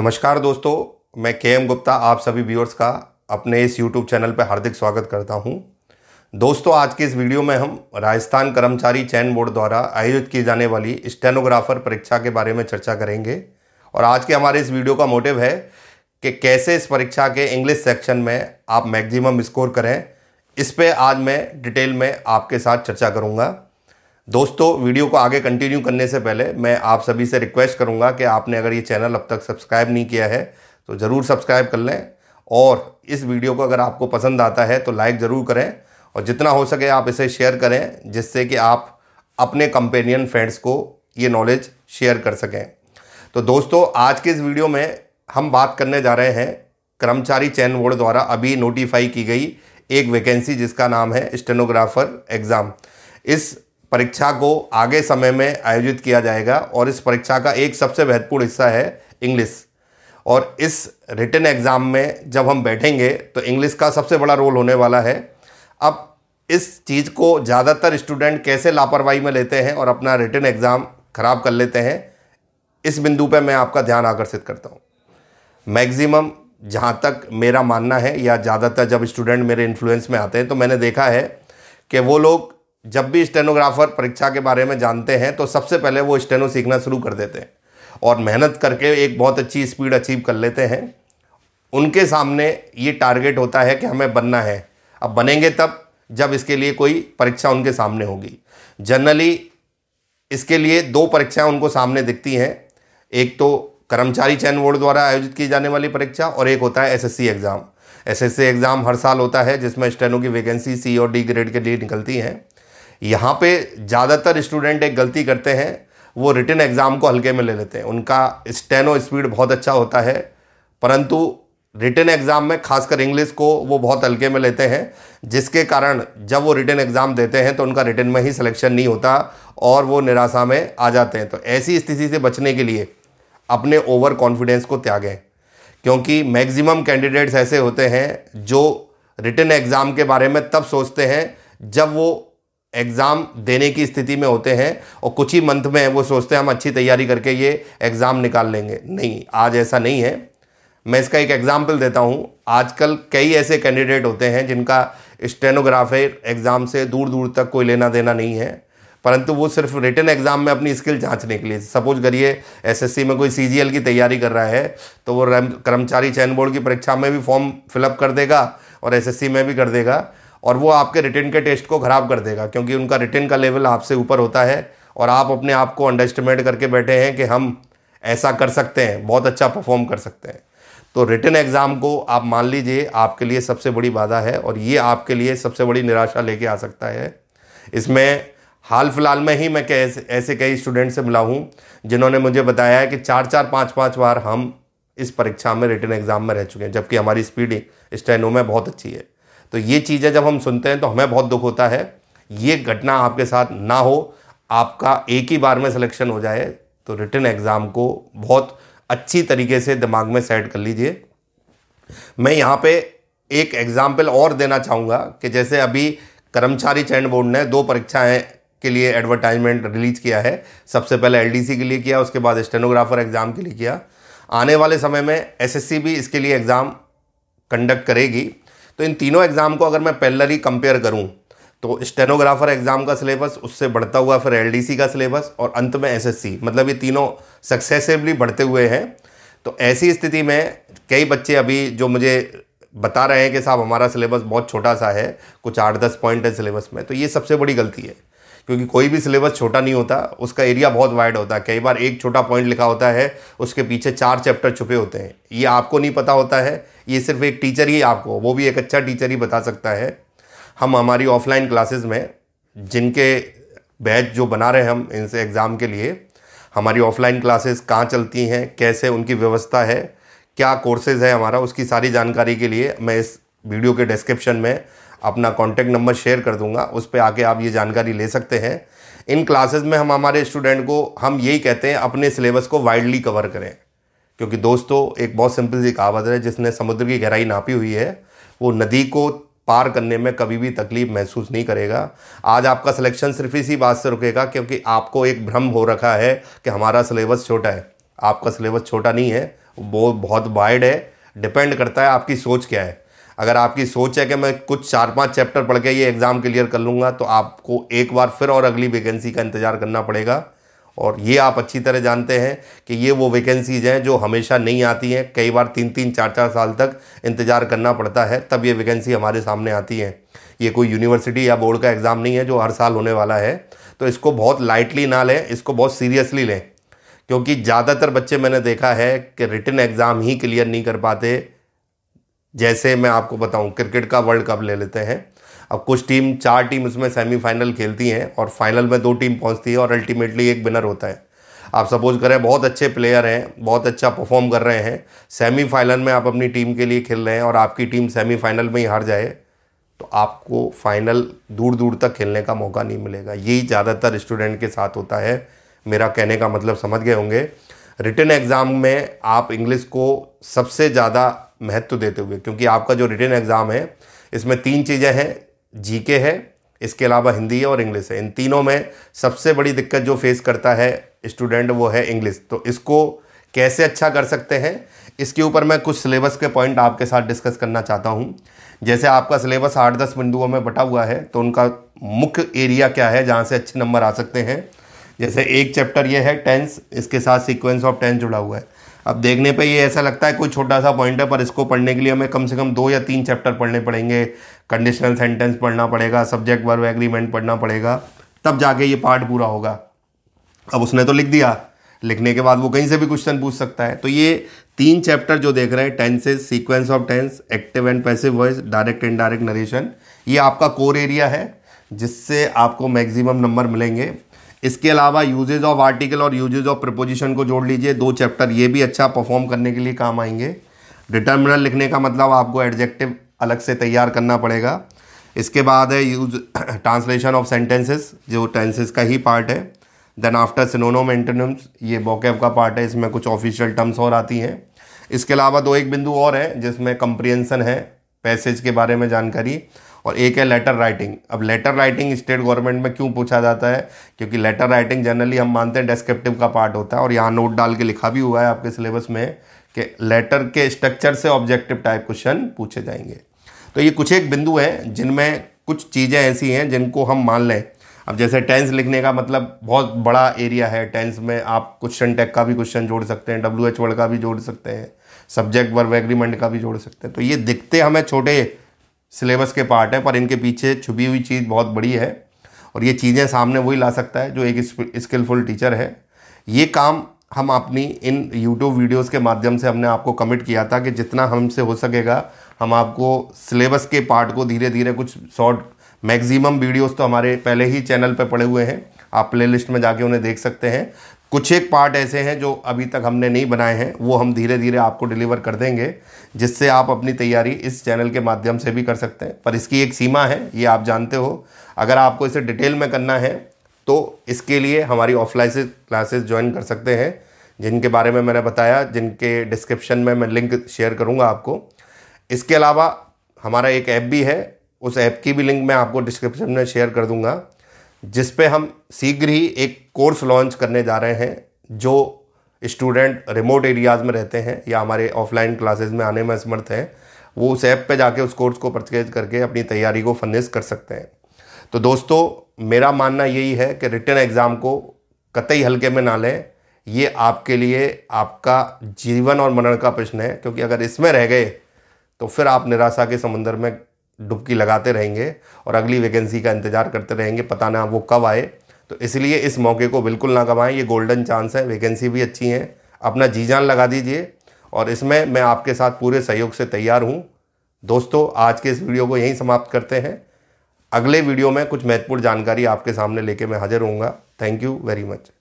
नमस्कार दोस्तों मैं के एम गुप्ता आप सभी व्यूअर्स का अपने इस यूट्यूब चैनल पर हार्दिक स्वागत करता हूं दोस्तों आज के इस वीडियो में हम राजस्थान कर्मचारी चयन बोर्ड द्वारा आयोजित की जाने वाली स्टेनोग्राफर परीक्षा के बारे में चर्चा करेंगे और आज के हमारे इस वीडियो का मोटिव है कि कैसे इस परीक्षा के इंग्लिश सेक्शन में आप मैक्सिमम स्कोर करें इस पर आज मैं डिटेल में आपके साथ चर्चा करूँगा दोस्तों वीडियो को आगे कंटिन्यू करने से पहले मैं आप सभी से रिक्वेस्ट करूंगा कि आपने अगर ये चैनल अब तक सब्सक्राइब नहीं किया है तो ज़रूर सब्सक्राइब कर लें और इस वीडियो को अगर आपको पसंद आता है तो लाइक ज़रूर करें और जितना हो सके आप इसे शेयर करें जिससे कि आप अपने कंपेनियन फ्रेंड्स को ये नॉलेज शेयर कर सकें तो दोस्तों आज के इस वीडियो में हम बात करने जा रहे हैं कर्मचारी चयन बोर्ड द्वारा अभी नोटिफाई की गई एक वैकेंसी जिसका नाम है स्टेनोग्राफर एग्ज़ाम इस परीक्षा को आगे समय में आयोजित किया जाएगा और इस परीक्षा का एक सबसे महत्वपूर्ण हिस्सा है इंग्लिश और इस रिटर्न एग्ज़ाम में जब हम बैठेंगे तो इंग्लिश का सबसे बड़ा रोल होने वाला है अब इस चीज़ को ज़्यादातर स्टूडेंट कैसे लापरवाही में लेते हैं और अपना रिटर्न एग्ज़ाम ख़राब कर लेते हैं इस बिंदु पर मैं आपका ध्यान आकर्षित करता हूँ मैक्सिमम जहाँ तक मेरा मानना है या ज़्यादातर जब स्टूडेंट मेरे इन्फ्लुएंस में आते हैं तो मैंने देखा है कि वो लोग जब भी स्टेनोग्राफर परीक्षा के बारे में जानते हैं तो सबसे पहले वो स्टेनो सीखना शुरू कर देते हैं और मेहनत करके एक बहुत अच्छी स्पीड अचीव कर लेते हैं उनके सामने ये टारगेट होता है कि हमें बनना है अब बनेंगे तब जब इसके लिए कोई परीक्षा उनके सामने होगी जनरली इसके लिए दो परीक्षाएं उनको सामने दिखती हैं एक तो कर्मचारी चयन बोर्ड द्वारा आयोजित की जाने वाली परीक्षा और एक होता है एसएससी एग्ज़ाम एसएससी एग्ज़ाम हर साल होता है जिसमें स्टेनो की वैकेंसी सी और डी ग्रेड के लिए निकलती हैं यहाँ पे ज़्यादातर स्टूडेंट एक गलती करते हैं वो रिटर्न एग्ज़ाम को हल्के में ले लेते हैं उनका स्टेनो स्पीड बहुत अच्छा होता है परंतु रिटर्न एग्ज़ाम में खासकर इंग्लिश को वो बहुत हल्के में लेते हैं जिसके कारण जब वो रिटर्न एग्ज़ाम देते हैं तो उनका रिटर्न में ही सिलेक्शन नहीं होता और वो निराशा में आ जाते हैं तो ऐसी स्थिति से बचने के लिए अपने ओवर कॉन्फिडेंस को त्यागें क्योंकि मैक्सिमम कैंडिडेट्स ऐसे होते हैं जो रिटर्न एग्ज़ाम के बारे में तब सोचते हैं जब वो एग्ज़ाम देने की स्थिति में होते हैं और कुछ ही मंथ में वो सोचते हैं हम अच्छी तैयारी करके ये एग्ज़ाम निकाल लेंगे नहीं आज ऐसा नहीं है मैं इसका एक एग्ज़ाम्पल देता हूँ आजकल कई ऐसे कैंडिडेट होते हैं जिनका स्टेनोग्राफर एग्ज़ाम से दूर दूर तक कोई लेना देना नहीं है परंतु वो सिर्फ रिटर्न एग्ज़ाम में अपनी स्किल जांचने के लिए सपोज करिए एसएससी में कोई सीजीएल की तैयारी कर रहा है तो वो कर्मचारी चयन बोर्ड की परीक्षा में भी फॉर्म फिलअप कर देगा और एसएससी में भी कर देगा और वो आपके रिटर्न के टेस्ट को ख़राब कर देगा क्योंकि उनका रिटर्न का लेवल आपसे ऊपर होता है और आप अपने आप को अंडर एस्टिमेट करके बैठे हैं कि हम ऐसा कर सकते हैं बहुत अच्छा परफॉर्म कर सकते हैं तो रिटर्न एग्ज़ाम को आप मान लीजिए आपके लिए सबसे बड़ी बाधा है और ये आपके लिए सबसे बड़ी निराशा लेके आ सकता है इसमें हाल फिलहाल में ही मैं कैसे ऐसे कई स्टूडेंट से मिला हूँ जिन्होंने मुझे बताया है कि चार चार पाँच पाँच बार हम इस परीक्षा में रिटर्न एग्ज़ाम में रह चुके हैं जबकि हमारी स्पीड स्टेनो में बहुत अच्छी है तो ये चीज़ें जब हम सुनते हैं तो हमें बहुत दुख होता है ये घटना आपके साथ ना हो आपका एक ही बार में सिलेक्शन हो जाए तो रिटर्न एग्ज़ाम को बहुत अच्छी तरीके से दिमाग में सेट कर लीजिए मैं यहाँ पे एक एग्ज़ाम्पल और देना चाहूँगा कि जैसे अभी कर्मचारी चयन बोर्ड ने दो परीक्षाएं के लिए एडवर्टाइजमेंट रिलीज़ किया है सबसे पहले एलडीसी के लिए किया उसके बाद स्टेनोग्राफर एग्ज़ाम के लिए किया आने वाले समय में एसएससी भी इसके लिए एग्ज़ाम कंडक्ट करेगी तो इन तीनों एग्ज़ाम को अगर मैं ही कंपेयर करूँ तो स्टेनोग्राफर एग्ज़ाम का सिलेबस उससे बढ़ता हुआ फिर एल का सिलेबस और अंत में एस मतलब ये तीनों सक्सेसिवली बढ़ते हुए हैं तो ऐसी स्थिति में कई बच्चे अभी जो मुझे बता रहे हैं कि साहब हमारा सिलेबस बहुत छोटा सा है कुछ आठ दस पॉइंट है सिलेबस में तो ये सबसे बड़ी गलती है क्योंकि कोई भी सिलेबस छोटा नहीं होता उसका एरिया बहुत वाइड होता है कई बार एक छोटा पॉइंट लिखा होता है उसके पीछे चार चैप्टर छुपे होते हैं ये आपको नहीं पता होता है ये सिर्फ एक टीचर ही आपको वो भी एक अच्छा टीचर ही बता सकता है हम हमारी ऑफलाइन क्लासेस में जिनके बैच जो बना रहे हैं हम इनसे एग्ज़ाम के लिए हमारी ऑफलाइन क्लासेस कहाँ चलती हैं कैसे उनकी व्यवस्था है क्या कोर्सेज़ है हमारा उसकी सारी जानकारी के लिए मैं इस वीडियो के डिस्क्रिप्शन में अपना कॉन्टैक्ट नंबर शेयर कर दूंगा उस पर आके आप ये जानकारी ले सकते हैं इन क्लासेस में हम हमारे स्टूडेंट को हम यही कहते हैं अपने सिलेबस को वाइडली कवर करें क्योंकि दोस्तों एक बहुत सिंपल सी कहावत है जिसने समुद्र की गहराई नापी हुई है वो नदी को पार करने में कभी भी तकलीफ महसूस नहीं करेगा आज आपका सिलेक्शन सिर्फ इसी बात से रुकेगा क्योंकि आपको एक भ्रम हो रखा है कि हमारा सिलेबस छोटा है आपका सिलेबस छोटा नहीं है वो बहुत वाइड है डिपेंड करता है आपकी सोच क्या है अगर आपकी सोच है कि मैं कुछ चार पांच चैप्टर पढ़ के ये एग्ज़ाम क्लियर कर लूँगा तो आपको एक बार फिर और अगली वैकेंसी का इंतज़ार करना पड़ेगा और ये आप अच्छी तरह जानते हैं कि ये वो वैकेंसीज हैं जो हमेशा नहीं आती हैं कई बार तीन तीन चार चार साल तक इंतज़ार करना पड़ता है तब ये वैकेंसी हमारे सामने आती हैं ये कोई यूनिवर्सिटी या बोर्ड का एग्ज़ाम नहीं है जो हर साल होने वाला है तो इसको बहुत लाइटली ना लें इसको बहुत सीरियसली लें क्योंकि ज़्यादातर बच्चे मैंने देखा है कि रिटर्न एग्ज़ाम ही क्लियर नहीं कर पाते जैसे मैं आपको बताऊं क्रिकेट का वर्ल्ड कप ले लेते हैं अब कुछ टीम चार टीम उसमें सेमीफाइनल खेलती हैं और फाइनल में दो टीम पहुंचती है और अल्टीमेटली एक विनर होता है आप सपोज करें बहुत अच्छे प्लेयर हैं बहुत अच्छा परफॉर्म कर रहे हैं सेमीफाइनल में आप अपनी टीम के लिए खेल रहे हैं और आपकी टीम सेमीफाइनल में ही हार जाए तो आपको फाइनल दूर दूर तक खेलने का मौका नहीं मिलेगा यही ज़्यादातर स्टूडेंट के साथ होता है मेरा कहने का मतलब समझ गए होंगे रिटर्न एग्ज़ाम में आप इंग्लिश को सबसे ज़्यादा महत्व देते हुए क्योंकि आपका जो रिटर्न एग्ज़ाम है इसमें तीन चीज़ें हैं जीके है इसके अलावा हिंदी है और इंग्लिश है इन तीनों में सबसे बड़ी दिक्कत जो फेस करता है स्टूडेंट वो है इंग्लिश तो इसको कैसे अच्छा कर सकते हैं इसके ऊपर मैं कुछ सिलेबस के पॉइंट आपके साथ डिस्कस करना चाहता हूँ जैसे आपका सिलेबस आठ दस बिंदुओं में बटा हुआ है तो उनका मुख्य एरिया क्या है जहाँ से अच्छे नंबर आ सकते हैं जैसे एक चैप्टर ये है टेंस इसके साथ सीक्वेंस ऑफ टेंस जुड़ा हुआ है अब देखने पे ये ऐसा लगता है कोई छोटा सा पॉइंट है पर इसको पढ़ने के लिए हमें कम से कम दो या तीन चैप्टर पढ़ने पड़ेंगे कंडीशनल सेंटेंस पढ़ना पड़ेगा सब्जेक्ट वर्ब एग्रीमेंट पढ़ना पड़ेगा तब जाके ये पार्ट पूरा होगा अब उसने तो लिख दिया लिखने के बाद वो कहीं से भी क्वेश्चन पूछ सकता है तो ये तीन चैप्टर जो देख रहे हैं tenses sequence of tense active and passive voice direct indirect narration ये आपका कोर एरिया है जिससे आपको मैक्सिमम नंबर मिलेंगे इसके अलावा यूजेज ऑफ आर्टिकल और यूजेज ऑफ प्रपोजिशन को जोड़ लीजिए दो चैप्टर ये भी अच्छा परफॉर्म करने के लिए काम आएंगे डिटर्मिनल लिखने का मतलब आपको एडजेक्टिव अलग से तैयार करना पड़ेगा इसके बाद है यूज ट्रांसलेशन ऑफ सेंटेंसेस जो टेंसेस का ही पार्ट है देन आफ्टर सिनोनोम एंटोनिम्स ये बॉकेब का पार्ट है इसमें कुछ ऑफिशियल टर्म्स और आती हैं इसके अलावा दो एक बिंदु और है जिसमें कंप्रियंसन है पैसेज के बारे में जानकारी और एक है लेटर राइटिंग अब लेटर राइटिंग स्टेट गवर्नमेंट में क्यों पूछा जाता है क्योंकि लेटर राइटिंग जनरली हम मानते हैं डेस्क्रिप्टिव का पार्ट होता है और यहाँ नोट डाल के लिखा भी हुआ है आपके सिलेबस में कि लेटर के स्ट्रक्चर से ऑब्जेक्टिव टाइप क्वेश्चन पूछे जाएंगे तो ये कुछ एक बिंदु हैं जिनमें कुछ चीज़ें ऐसी हैं जिनको हम मान लें अब जैसे टेंस लिखने का मतलब बहुत बड़ा एरिया है टेंस में आप क्वेश्चन टैग का भी क्वेश्चन जोड़ सकते हैं डब्ल्यू एच वर्ड का भी जोड़ सकते हैं सब्जेक्ट वर्ब एग्रीमेंट का भी जोड़ सकते हैं तो ये दिखते हमें छोटे सिलेबस के पार्ट हैं पर इनके पीछे छुपी हुई चीज़ बहुत बड़ी है और ये चीज़ें सामने वही ला सकता है जो एक स्किलफुल टीचर है ये काम हम अपनी इन यूट्यूब वीडियोस के माध्यम से हमने आपको कमिट किया था कि जितना हमसे हो सकेगा हम आपको सिलेबस के पार्ट को धीरे धीरे कुछ शॉर्ट मैक्सिमम वीडियोस तो हमारे पहले ही चैनल पर पड़े हुए हैं आप प्लेलिस्ट में जाके उन्हें देख सकते हैं कुछ एक पार्ट ऐसे हैं जो अभी तक हमने नहीं बनाए हैं वो हम धीरे धीरे आपको डिलीवर कर देंगे जिससे आप अपनी तैयारी इस चैनल के माध्यम से भी कर सकते हैं पर इसकी एक सीमा है ये आप जानते हो अगर आपको इसे डिटेल में करना है तो इसके लिए हमारी ऑफलाइन क्लासेस ज्वाइन कर सकते हैं जिनके बारे में मैंने बताया जिनके डिस्क्रिप्शन में मैं लिंक शेयर करूँगा आपको इसके अलावा हमारा एक ऐप भी है उस ऐप की भी लिंक मैं आपको डिस्क्रिप्शन में शेयर कर दूँगा जिस पे हम शीघ्र ही एक कोर्स लॉन्च करने जा रहे हैं जो स्टूडेंट रिमोट एरियाज़ में रहते हैं या हमारे ऑफलाइन क्लासेस में आने में असमर्थ हैं वो उस ऐप पे जाके उस कोर्स को परचेज करके अपनी तैयारी को फनिस कर सकते हैं तो दोस्तों मेरा मानना यही है कि रिटर्न एग्ज़ाम को कतई हल्के में ना लें ये आपके लिए आपका जीवन और मरण का प्रश्न है क्योंकि अगर इसमें रह गए तो फिर आप निराशा के समुंदर में डुबकी लगाते रहेंगे और अगली वैकेंसी का इंतज़ार करते रहेंगे पता ना वो कब आए तो इसलिए इस मौके को बिल्कुल ना गवाएं ये गोल्डन चांस है वैकेंसी भी अच्छी हैं अपना जी जान लगा दीजिए और इसमें मैं आपके साथ पूरे सहयोग से तैयार हूँ दोस्तों आज के इस वीडियो को यहीं समाप्त करते हैं अगले वीडियो में कुछ महत्वपूर्ण जानकारी आपके सामने लेके मैं हाजिर हूँगा थैंक यू वेरी मच